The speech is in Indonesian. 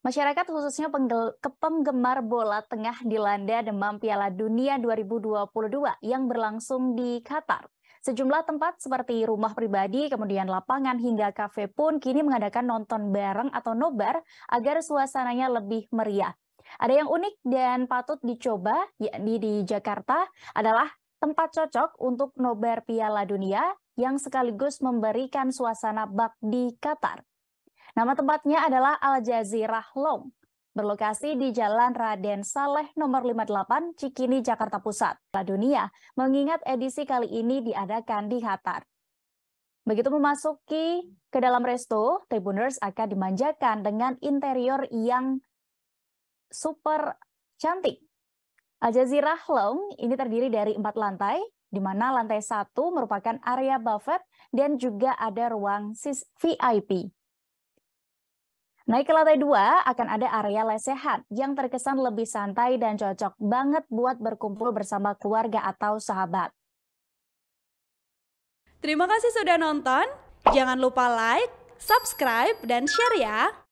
Masyarakat khususnya penggel, penggemar bola tengah dilanda demam Piala Dunia 2022 yang berlangsung di Qatar. Sejumlah tempat seperti rumah pribadi, kemudian lapangan hingga kafe pun kini mengadakan nonton bareng atau nobar agar suasananya lebih meriah. Ada yang unik dan patut dicoba yakni di Jakarta adalah tempat cocok untuk nobar Piala Dunia yang sekaligus memberikan suasana bak di Qatar. Nama tempatnya adalah Al Jazirah Long, berlokasi di Jalan Raden Saleh nomor 58, Cikini, Jakarta Pusat. La Dunia mengingat edisi kali ini diadakan di Qatar. Begitu memasuki ke dalam resto, Tribuners akan dimanjakan dengan interior yang super cantik. Al Jazirah Long ini terdiri dari empat lantai, di mana lantai satu merupakan area buffet dan juga ada ruang VIP. Naik ke lantai dua akan ada area lesehan yang terkesan lebih santai dan cocok banget buat berkumpul bersama keluarga atau sahabat. Terima kasih sudah nonton. Jangan lupa like, subscribe, dan share ya.